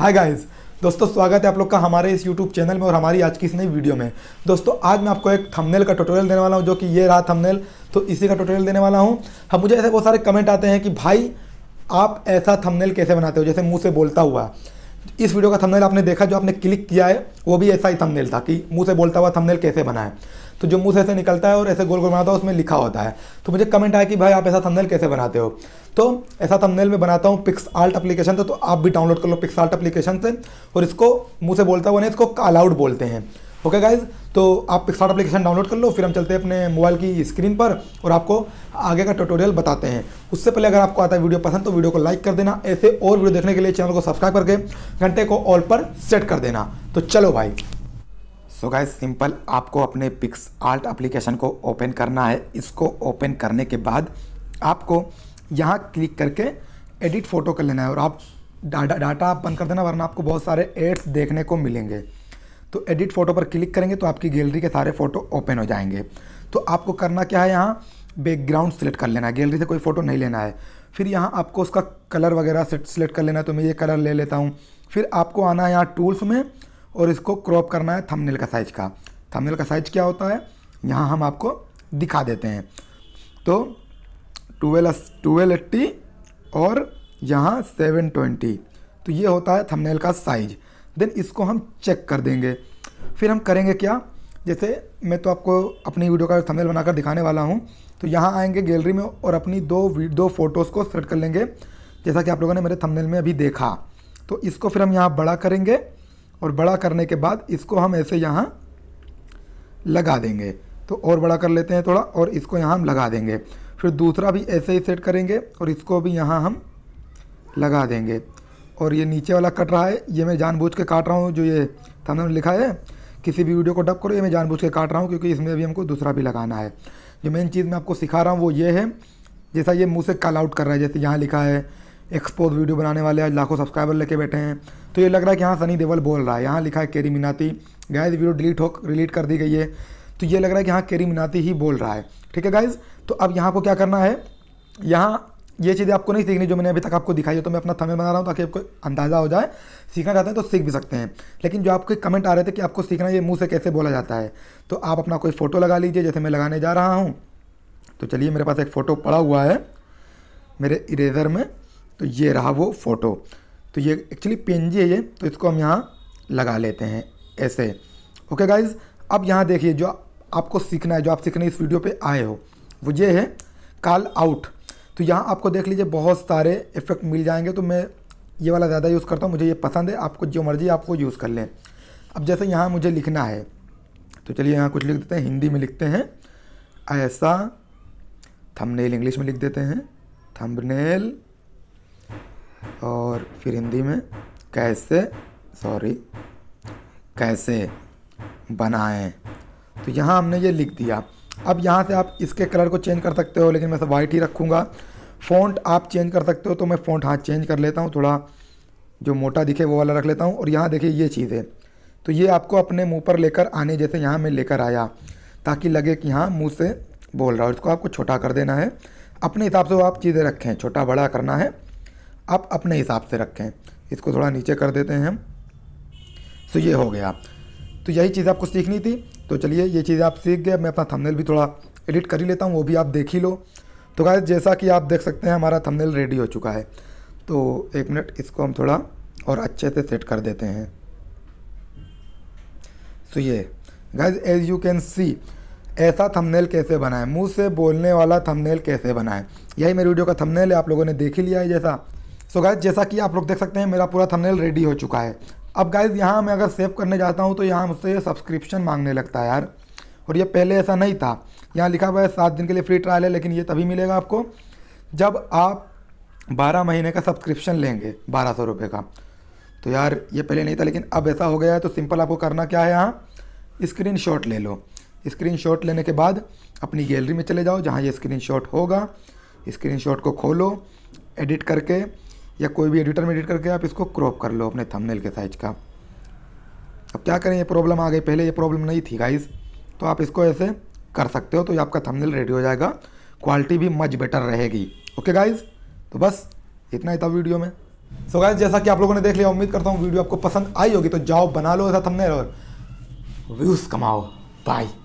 hi guys दोस्तों स्वागत है आप लोग का हमारे इस YouTube चैनल में और हमारी आज की इस नई वीडियो में दोस्तों आज मैं आपको एक थंबनेल का ट्यूटोरियल देने वाला हूं जो कि ये रहा थंबनेल तो इसी का ट्यूटोरियल देने वाला हूं हम हाँ, मुझे ऐसे बहुत सारे कमेंट आते हैं कि भाई आप ऐसा थमनेल कैसे बनाते हो जैसे मुँह से बोलता हुआ इस वीडियो का थमनेल आपने देखा जो आपने क्लिक किया है वो भी ऐसा ही थमनेल था कि मुँह से बोलता हुआ थमनेल कैसे बनाए तो जो मुंह से ऐसे निकलता है और ऐसे गोल गोल बनाता है उसमें लिखा होता है तो मुझे कमेंट आया कि भाई आप ऐसा थंबनेल कैसे बनाते हो तो ऐसा थंबनेल मैं बनाता हूँ पिक्स आल्ट अप्लीकेशन से तो आप भी डाउनलोड कर लो पिक्स आल्ट अप्लीकेशन से और इसको मुँह से बोलता हुआ इसको कालाउड बोलते हैं ओके okay गाइज तो आप पिक्स आर्ट अपलीकेशन डाउनलोड कर लो फिर हम चलते हैं अपने मोबाइल की स्क्रीन पर और आपको आगे का ट्यूटोरियल बताते हैं उससे पहले अगर आपको आता है वीडियो पसंद तो वीडियो को लाइक कर देना ऐसे और वीडियो देखने के लिए चैनल को सब्सक्राइब करके घंटे को ऑल पर सेट कर देना तो चलो भाई सो गाय सिंपल आपको अपने पिक्स आर्ट अप्लीकेशन को ओपन करना है इसको ओपन करने के बाद आपको यहाँ क्लिक करके एडिट फोटो कर लेना है और आप डाटा डाटा आप बंद कर देना वरना आपको बहुत सारे एड्स देखने को मिलेंगे तो एडिट फोटो पर क्लिक करेंगे तो आपकी गैलरी के सारे फ़ोटो ओपन हो जाएंगे तो आपको करना क्या है यहाँ बैकग्राउंड सेलेक्ट कर लेना है गैलरी से कोई फ़ोटो नहीं लेना है फिर यहाँ आपको उसका कलर वगैरह सेलेक्ट कर लेना है तो मैं ये कलर ले लेता हूँ फिर आपको आना है यहाँ टूल्स में और इसको क्रॉप करना है थंबनेल का साइज का थंबनेल का साइज क्या होता है यहाँ हम आपको दिखा देते हैं तो ट्वेल्व ट्वेल्व एट्टी और यहाँ सेवन ट्वेंटी तो ये होता है थंबनेल का साइज देन इसको हम चेक कर देंगे फिर हम करेंगे क्या जैसे मैं तो आपको अपनी वीडियो का थंबनेल बनाकर दिखाने वाला हूँ तो यहाँ आएंगे गैलरी में और अपनी दो दो फ़ोटोज़ को सेलेक्ट कर लेंगे जैसा कि आप लोगों ने मेरे थंबनेल में अभी देखा तो इसको फिर हम यहाँ बड़ा करेंगे और बड़ा करने के बाद इसको हम ऐसे यहाँ लगा देंगे तो और बड़ा कर लेते हैं थोड़ा और इसको यहाँ हम लगा देंगे फिर दूसरा भी ऐसे ही सेट करेंगे और इसको भी यहाँ हम लगा देंगे और ये नीचे वाला कट रहा है ये मैं जानबूझ के काट रहा हूँ जो ये थाना लिखा है किसी भी वीडियो को डब करो ये मैं जानबूझ के काट रहा हूँ क्योंकि इसमें भी हमको दूसरा भी लगाना है जो मेन चीज़ मैं आपको सिखा रहा हूँ वो ये है जैसा ये मुँह से कल आउट कर रहा है जैसे यहाँ लिखा है एक्सपोज वीडियो बनाने वाले आज लाखों सब्सक्राइबर लेके बैठे हैं तो ये लग रहा है कि हाँ सनी देवल बोल रहा है यहाँ लिखा है CarryMinati guys video delete हो डिलीट कर दी गई है तो ये लग रहा है कि हाँ केरी मिनाती ही बोल रहा है ठीक है गाइज तो अब यहाँ को क्या करना है यहाँ ये चीज़ें आपको नहीं सीखनी जो मैंने अभी तक आपको दिखाई है तो मैं अपना थमे बना रहा हूँ ताकि आपको अंदाज़ा हो जाए सीखना चाहते हैं तो सीख भी सकते हैं लेकिन जो आपके कमेंट आ रहे थे कि आपको सीखना ये मुंह से कैसे बोला जाता है तो आप अपना कोई फ़ोटो लगा लीजिए जैसे मैं लगाने जा रहा हूँ तो चलिए मेरे पास एक फ़ोटो पड़ा हुआ है मेरे इरेजर में तो ये रहा वो फ़ोटो तो ये एक्चुअली पी है ये तो इसको हम यहाँ लगा लेते हैं ऐसे ओके गाइज अब यहाँ देखिए जो आपको सीखना है जो आप सीखने इस वीडियो पे आए हो वो ये है कॉल आउट तो यहाँ आपको देख लीजिए बहुत सारे इफेक्ट मिल जाएंगे तो मैं ये वाला ज़्यादा यूज़ करता हूँ मुझे ये पसंद है आपको जो मर्ज़ी आपको यूज़ कर लें अब जैसे यहाँ मुझे लिखना है तो चलिए यहाँ कुछ लिख देते हैं हिंदी में लिखते हैं ऐसा थंबनेल इंग्लिश में लिख देते हैं थंबनेल और फिर हिंदी में कैसे सॉरी कैसे बनाएं तो यहाँ हमने ये लिख दिया अब यहाँ से आप इसके कलर को चेंज कर सकते हो लेकिन मैं सब वाइट ही रखूँगा फ़ॉन्ट आप चेंज कर सकते हो तो मैं फ़ॉन्ट हाँ चेंज कर लेता हूँ थोड़ा जो मोटा दिखे वो वाला रख लेता हूँ और यहाँ देखिए ये चीज़ें तो ये आपको अपने मुँह पर लेकर आने जैसे यहाँ मैं लेकर आया ताकि लगे कि हाँ मुँह से बोल रहा हूँ इसको आपको छोटा कर देना है अपने हिसाब से वो आप चीज़ें रखें छोटा बड़ा करना है आप अपने हिसाब से रखें इसको थोड़ा नीचे कर देते हैं हम तो ये हो गया तो यही चीज़ आपको सीखनी थी तो चलिए ये चीज़ आप सीख गए मैं अपना थंबनेल भी थोड़ा एडिट कर ही लेता हूँ वो भी आप देख ही लो तो गाय जैसा कि आप देख सकते हैं हमारा थंबनेल रेडी हो चुका है तो एक मिनट इसको हम थोड़ा और अच्छे से सेट कर देते हैं सो तो ये guys as you can see ऐसा थंबनेल कैसे बनाएं मुंह से बोलने वाला थंबनेल कैसे बनाएं यही मेरी वीडियो का थंबनेल है आप लोगों ने देख ही लिया है जैसा सो so गाइज जैसा कि आप लोग देख सकते हैं मेरा पूरा थंबनेल रेडी हो चुका है अब गाइज यहाँ मैं अगर सेव करने जाता हूँ तो यहाँ मुझसे सब्सक्रिप्शन मांगने लगता है यार और ये पहले ऐसा नहीं था यहाँ लिखा हुआ है सात दिन के लिए फ्री ट्रायल है लेकिन ये तभी मिलेगा आपको जब आप बारह महीने का सब्सक्रिप्शन लेंगे बारह सौ रुपये का तो यार ये पहले नहीं था लेकिन अब ऐसा हो गया है तो सिंपल आपको करना क्या है यहाँ स्क्रीन शॉट ले लो स्क्रीन शॉट लेने के बाद अपनी गैलरी में चले जाओ जहाँ ये स्क्रीन शॉट होगा स्क्रीन शॉट को खोलो एडिट करके या कोई भी एडिटर में एडिट करके आप इसको क्रॉप कर लो अपने थंबनेल के साइज का अब क्या करें ये प्रॉब्लम आ गई पहले ये प्रॉब्लम नहीं थी गाइस तो आप इसको ऐसे कर सकते हो तो ये आपका थंबनेल रेडी हो जाएगा क्वालिटी भी मच बेटर रहेगी ओके गाइज तो बस इतना ही था वीडियो में सो so गाइज जैसा कि आप लोगों ने देख लिया उम्मीद करता हूँ वीडियो आपको पसंद आई होगी तो जाओ बना लो ऐसा थंबनेल और व्यूज़ कमाओ बाय